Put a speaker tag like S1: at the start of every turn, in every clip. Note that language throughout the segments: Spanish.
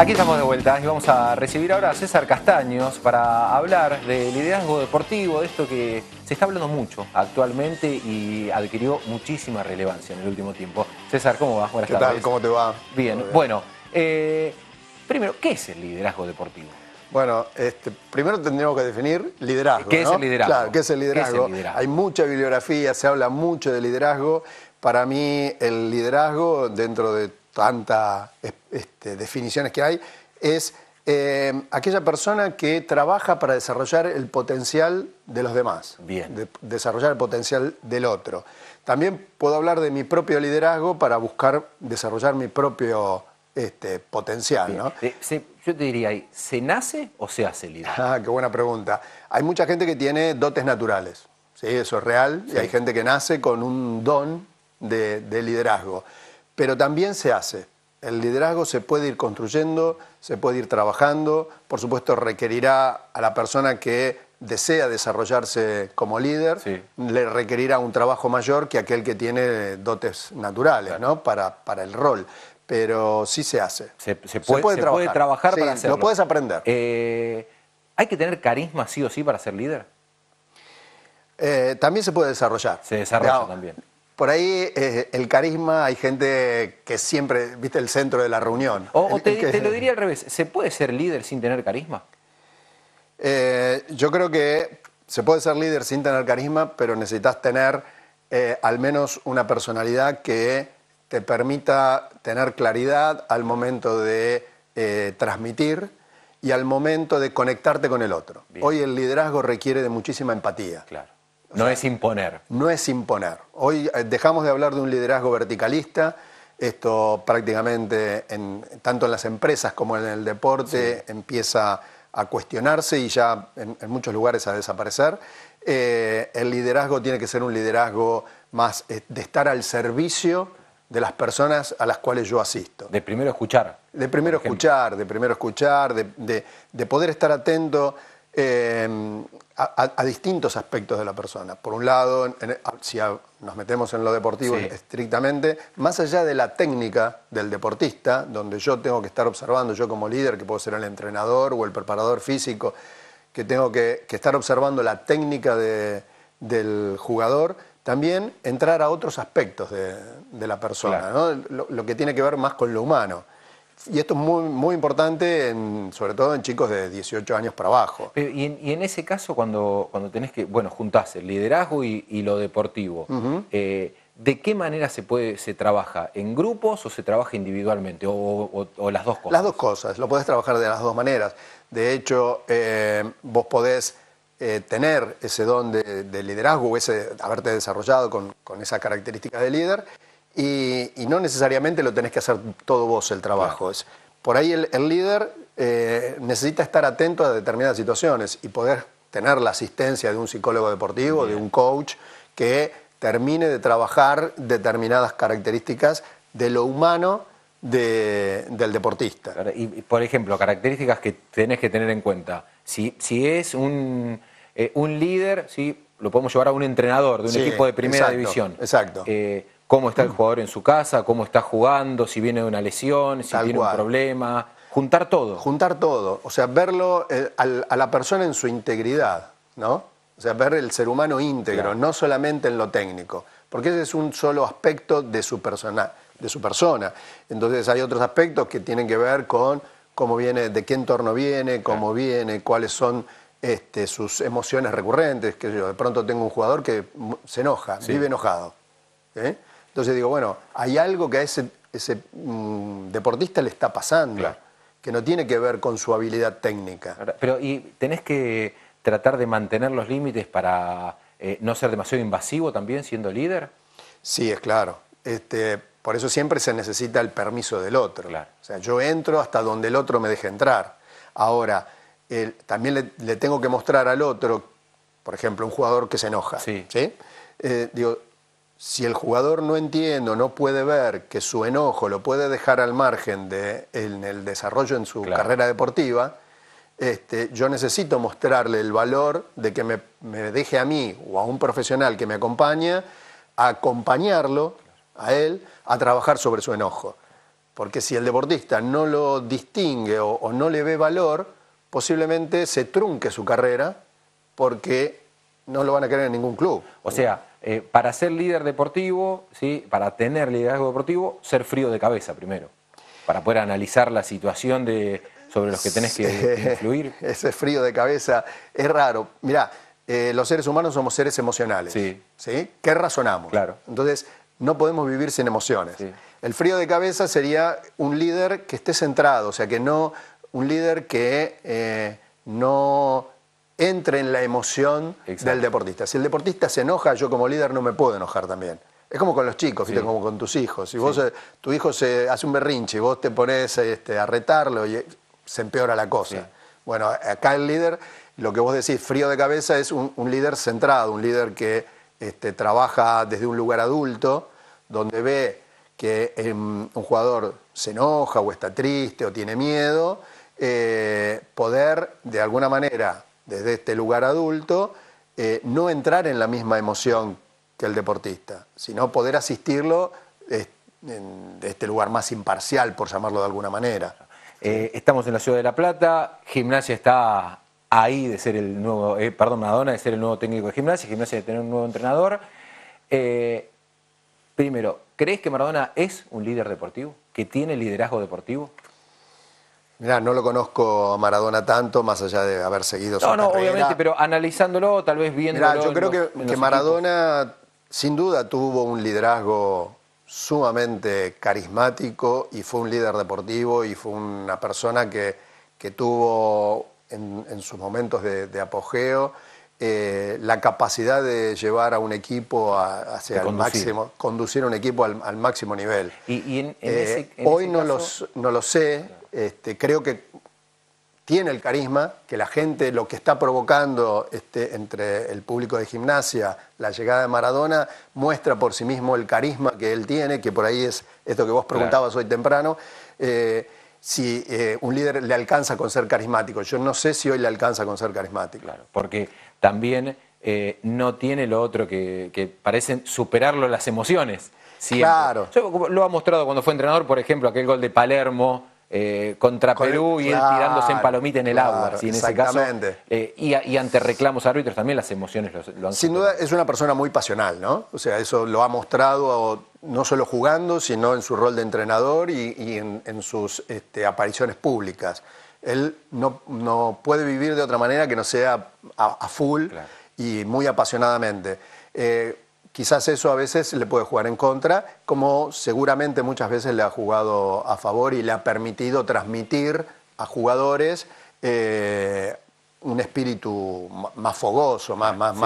S1: Aquí estamos de vuelta y vamos a recibir ahora a César Castaños para hablar de liderazgo deportivo, de esto que se está hablando mucho actualmente y adquirió muchísima relevancia en el último tiempo. César, ¿cómo vas? Buenas ¿Qué tal? ¿Cómo te
S2: va? Bien, bueno,
S1: eh, primero, ¿qué es el liderazgo deportivo? Bueno, este, primero
S2: tendríamos que definir liderazgo. ¿Qué ¿no? es el liderazgo? es el liderazgo? ¿Qué es el liderazgo? Hay mucha bibliografía, se habla mucho de liderazgo. Para mí, el liderazgo, dentro de tantas este, definiciones que hay, es eh, aquella persona que trabaja para desarrollar el potencial de los demás, Bien. De, desarrollar el potencial del otro. También puedo hablar de mi propio liderazgo para buscar desarrollar mi propio este, potencial. ¿no? Eh, yo te diría, ¿se nace o se hace líder? Ah, qué buena pregunta. Hay mucha gente que tiene dotes naturales, ¿sí? eso es real, y hay gente que nace con un don de, de liderazgo pero también se hace. El liderazgo se puede ir construyendo, se puede ir trabajando, por supuesto requerirá a la persona que desea desarrollarse como líder, le requerirá un trabajo mayor que aquel que tiene dotes naturales para, para el rol. Pero sí se hace.
S1: Se, puede, trabajar, para hacerlo. Lo puedes aprender. Eh, ¿Hay que tener carisma sí o sí para ser líder? Eh, también se puede desarrollar.
S2: Se desarrolla también. Por ahí eh, el carisma, hay gente que siempre, viste, el centro de la reunión.
S1: O, te, lo diría al revés, ¿se puede ser líder sin tener carisma?
S2: Eh, yo creo que se puede ser líder sin tener carisma, pero necesitas tener eh, al menos una personalidad que te permita tener claridad al momento de transmitir y al momento de conectarte con el otro. Hoy el liderazgo requiere de muchísima empatía.
S1: Claro no es imponer. No es imponer.
S2: Hoy eh, dejamos de hablar de un liderazgo verticalista. Esto prácticamente, en, tanto en las empresas como en el deporte, empieza a cuestionarse y ya en, muchos lugares a desaparecer. Eh, el liderazgo tiene que ser un liderazgo más eh, de estar al servicio de las personas a las cuales yo asisto. De primero escuchar. De primero escuchar, de primero escuchar, de poder estar atento a, distintos aspectos de la persona. Por un lado, si nos metemos en lo deportivo estrictamente, más allá de la técnica del deportista, donde yo tengo que estar observando, yo como líder, que puedo ser el entrenador o el preparador físico, que tengo que, estar observando la técnica del jugador, también entrar a otros aspectos de, la persona, lo, que tiene que ver más con lo humano.
S1: Y esto es muy, muy importante, en, sobre todo en chicos de 18 años para abajo. y, en, ese caso, cuando, tenés que, bueno, juntás el liderazgo y, lo deportivo, eh, ¿de qué manera se, puede, se trabaja? ¿En grupos o se trabaja individualmente? O, las dos cosas? Las dos cosas, lo podés trabajar de las dos maneras. De hecho, eh,
S2: vos podés... Eh, tener ese don de, liderazgo, ese, haberte desarrollado con, con esa característica de líder, y, no necesariamente lo tenés que hacer todo vos el trabajo. por ahí el, líder eh, necesita estar atento a determinadas situaciones y poder tener la asistencia de un psicólogo deportivo, de un coach, que termine de trabajar determinadas características de lo humano del
S1: deportista. Y, por ejemplo, características que tenés que tener en cuenta. Si, si es un, eh, líder, lo podemos llevar a un entrenador de un equipo de primera división. Exacto. Eh, cómo está el mm. jugador en su casa, cómo está jugando, si viene de una lesión, si viene tiene un problema. Juntar todo. Juntar todo. O sea, verlo eh, a la persona
S2: en su integridad, ¿no? O sea, ver el ser humano íntegro, no solamente en lo técnico. Porque ese es un solo aspecto de su, persona, de su persona. Entonces hay otros aspectos que tienen que ver con cómo viene, de qué entorno viene, cómo viene, cuáles son este, sus emociones recurrentes. Que yo, de pronto tengo un jugador que se enoja, vive enojado. ¿eh? Entonces digo, bueno, hay algo que a ese, ese mm, deportista
S1: le está pasando, que no tiene que ver con su habilidad técnica. Pero y tenés que tratar de mantener los límites para eh, no ser demasiado invasivo también siendo líder. Sí, es claro. Este, por eso siempre se necesita el permiso del otro. O
S2: sea, yo entro hasta donde el otro me deje entrar. Ahora, también le, tengo que mostrar al otro, por ejemplo, un jugador que se enoja. Sí. ¿sí? Eh, digo, si el jugador no entiende o no puede ver que su enojo lo puede dejar al margen de, en el desarrollo en su carrera deportiva, este, yo necesito mostrarle el valor de que me, deje a mí o a un profesional que me acompaña a acompañarlo, a él, a trabajar sobre su enojo. Porque si el deportista no lo distingue o, o no le ve valor, posiblemente se trunque su
S1: carrera porque no lo van a querer en ningún club. O sea, eh, para ser líder deportivo, ¿sí? para tener liderazgo deportivo, ser frío de cabeza primero, para poder analizar la situación de, sobre los que tenés que,
S2: influir. Ese frío de cabeza es raro. Mirá, eh, los seres humanos somos seres emocionales. Sí. ¿sí? ¿Qué razonamos? Claro. Entonces, no podemos vivir sin emociones. El frío de cabeza sería un líder que esté centrado, o sea, que no. Un líder que eh, no entre en la emoción del deportista. Si el deportista se enoja, yo como líder no me puedo enojar también. Es como con los chicos, como con tus hijos. Si vos, eh, tu hijo se hace un berrinche y vos te pones este, a retarlo y eh, se empeora la cosa. Bueno, acá el líder, lo que vos decís, frío de cabeza, es un, líder centrado, un líder que este, trabaja desde un lugar adulto, donde ve que em, un jugador se enoja o está triste o tiene miedo, eh, poder de alguna manera desde este lugar adulto, eh, no entrar en la misma emoción que el deportista, sino poder asistirlo eh, de, este lugar más imparcial, por llamarlo de
S1: alguna manera. Eh, estamos en la ciudad de La Plata, Gimnasia está ahí de ser el nuevo, perdón, Madonna de ser el nuevo técnico de Gimnasia, Gimnasia de tener un nuevo entrenador. primero, ¿crees que Maradona es un líder deportivo? ¿Que tiene liderazgo deportivo? Mirá, no lo conozco a Maradona tanto, más allá de haber seguido su no, carrera. No, obviamente, pero analizándolo, tal vez viendo. yo creo que,
S2: Maradona, sin duda, tuvo un liderazgo sumamente carismático y fue un líder deportivo y fue una persona que, tuvo en, sus momentos de, apogeo eh, la capacidad de llevar a un equipo a, hacia el máximo, conducir un equipo al, máximo nivel. Y, eh, hoy no, los, no lo sé, este, creo que tiene el carisma, que la gente, lo que está provocando este, entre el público de gimnasia, la llegada de Maradona, muestra por sí mismo el carisma que él tiene, que por ahí es esto que vos preguntabas hoy temprano. Eh, si eh, un líder le alcanza con ser carismático. Yo no sé si hoy le alcanza con ser carismático.
S1: Claro, porque también eh, no tiene lo otro que, parecen superarlo las emociones. Claro. lo ha mostrado cuando fue entrenador, por ejemplo, aquel gol de Palermo eh, contra Perú y él tirándose en palomita en el agua. Exactamente. En eh, y, ante reclamos árbitros también las emociones lo, han Sin duda es una persona muy pasional, ¿no? O sea, eso
S2: lo ha mostrado no solo jugando, sino en su rol de entrenador y, en, sus este, apariciones públicas. Él no, no, puede vivir de otra manera que no sea a, full y muy apasionadamente. Eh, Quizás eso a veces le puede jugar en contra, como seguramente muchas veces le ha jugado a favor y le ha permitido transmitir a jugadores eh, un espíritu
S1: más fogoso, más, más,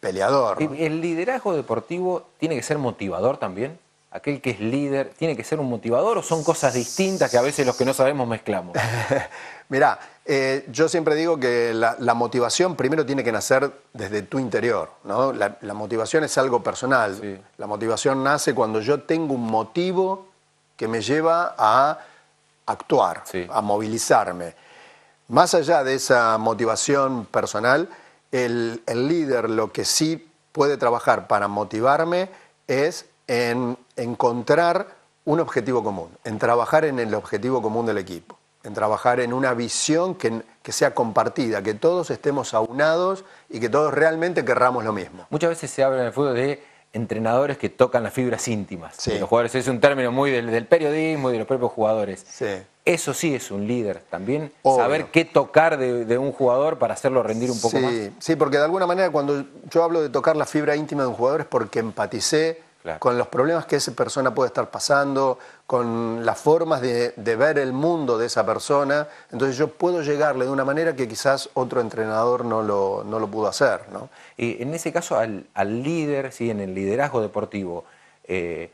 S1: peleador. ¿El liderazgo deportivo tiene que ser motivador también? aquel que es líder tiene que ser un motivador o son cosas distintas que a veces los que no sabemos mezclamos? Mirá, eh, yo siempre digo que la, motivación
S2: primero tiene que nacer desde tu interior, La, motivación es algo personal. La motivación nace cuando yo tengo un motivo que me lleva a actuar, a movilizarme. Más allá de esa motivación personal, el, líder lo que sí puede trabajar para motivarme es en encontrar un objetivo común, en trabajar en el objetivo común del equipo en trabajar en una visión que, sea compartida, que todos estemos
S1: aunados y que todos realmente querramos lo mismo. Muchas veces se habla en el fútbol de entrenadores que tocan las fibras íntimas sí. los jugadores. Es un término muy del, periodismo y de los propios jugadores. Sí. Eso sí es un líder también, saber qué tocar de, un jugador para hacerlo rendir un poco sí. más.
S2: Sí, porque de alguna manera cuando yo hablo de tocar la fibra íntima de un jugador es porque empaticé, con los problemas que esa persona puede estar pasando, con las formas de, ver el mundo de esa persona. Entonces yo puedo llegarle de una manera que quizás otro entrenador no
S1: lo, no lo pudo hacer. Y en ese caso al, líder, ¿sí? en el liderazgo deportivo, eh,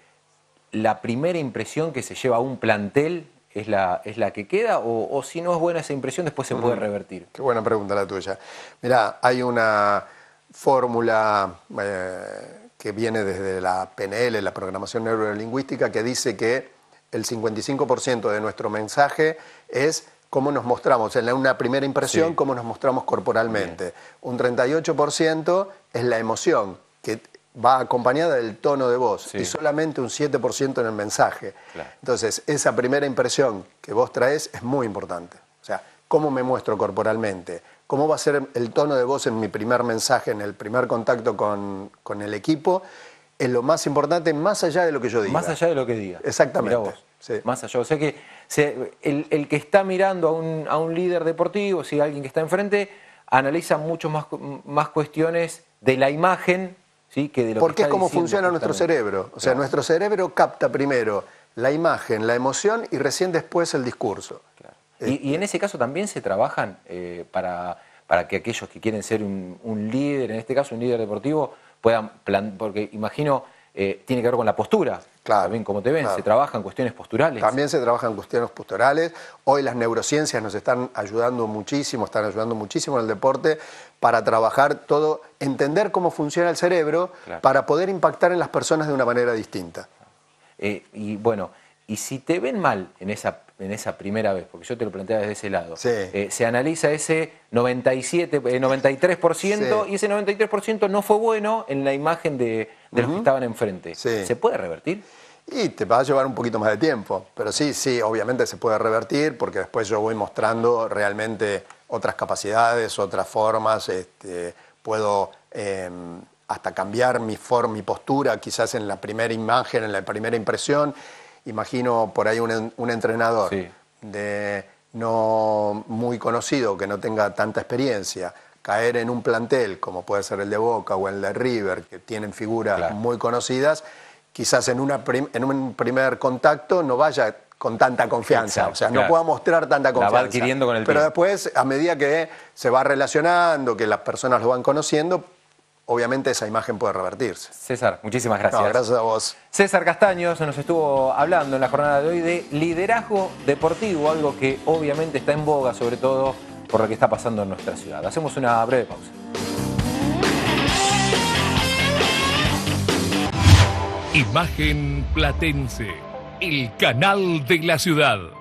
S1: ¿la primera impresión que se lleva a un plantel es la, es la que queda? O, si no es buena esa impresión, después se puede revertir? Qué buena pregunta la tuya.
S2: Mirá, hay una fórmula... Eh, que viene desde la PNL, la programación neurolingüística, que dice que el 55% de nuestro mensaje es cómo nos mostramos, en una primera impresión, cómo nos mostramos corporalmente. Un 38% es la emoción, que va acompañada del tono de voz, y solamente un 7% en el mensaje. Entonces, esa primera impresión que vos traes es muy importante. O sea, cómo me muestro corporalmente, cómo va a ser el tono de voz en mi primer mensaje, en el primer contacto con, el equipo, es lo más
S1: importante, más allá de lo que yo diga. Más allá de lo que diga. Exactamente. Más allá. O sea que el, el, que está mirando a un, a un líder deportivo, si alguien que está enfrente, analiza mucho más, más cuestiones de la imagen ¿sí? que de lo Porque que está es como funciona nuestro cerebro. O sea,
S2: nuestro cerebro capta primero la imagen, la emoción y recién después el discurso.
S1: Este y, en ese caso también se trabajan eh, para, para, que aquellos que quieren ser un, líder, en este caso un líder deportivo, puedan, plan... porque imagino, eh, tiene que ver con la postura. Claro. También como te ven, se trabajan cuestiones posturales. También
S2: se trabajan cuestiones posturales. Hoy las neurociencias nos están ayudando muchísimo, están ayudando muchísimo en el deporte para trabajar todo, entender cómo funciona el cerebro para poder impactar en las personas
S1: de una manera distinta. Eh, y bueno, y si te ven mal en esa, en esa primera vez, porque yo te lo planteaba desde ese lado, eh, se analiza ese 97, 93% eh, y ese 93% no fue bueno en la imagen de, los que estaban enfrente. ¿Se puede revertir? Y te va a llevar un poquito más de tiempo, pero sí, sí, obviamente se puede
S2: revertir porque después yo voy mostrando realmente otras capacidades, otras formas, este, puedo... Em, hasta cambiar mi, forma, mi postura, quizás en la primera imagen, en la primera impresión, imagino por ahí un, entrenador de no muy conocido, que no tenga tanta experiencia, caer en un plantel como puede ser el de Boca o el de River, que tienen figuras muy conocidas, quizás en, una en un primer contacto no vaya con tanta confianza, o sea, no pueda mostrar tanta confianza. adquiriendo con Pero después, a medida que se va relacionando, que las personas lo van conociendo, obviamente esa imagen puede revertirse.
S1: César, muchísimas gracias. gracias a vos. César Castaño nos estuvo hablando en la jornada de hoy de liderazgo deportivo, algo que obviamente está en boga, sobre todo por lo que está pasando en nuestra ciudad. Hacemos una breve pausa.
S2: Imagen Platense, el canal de la ciudad.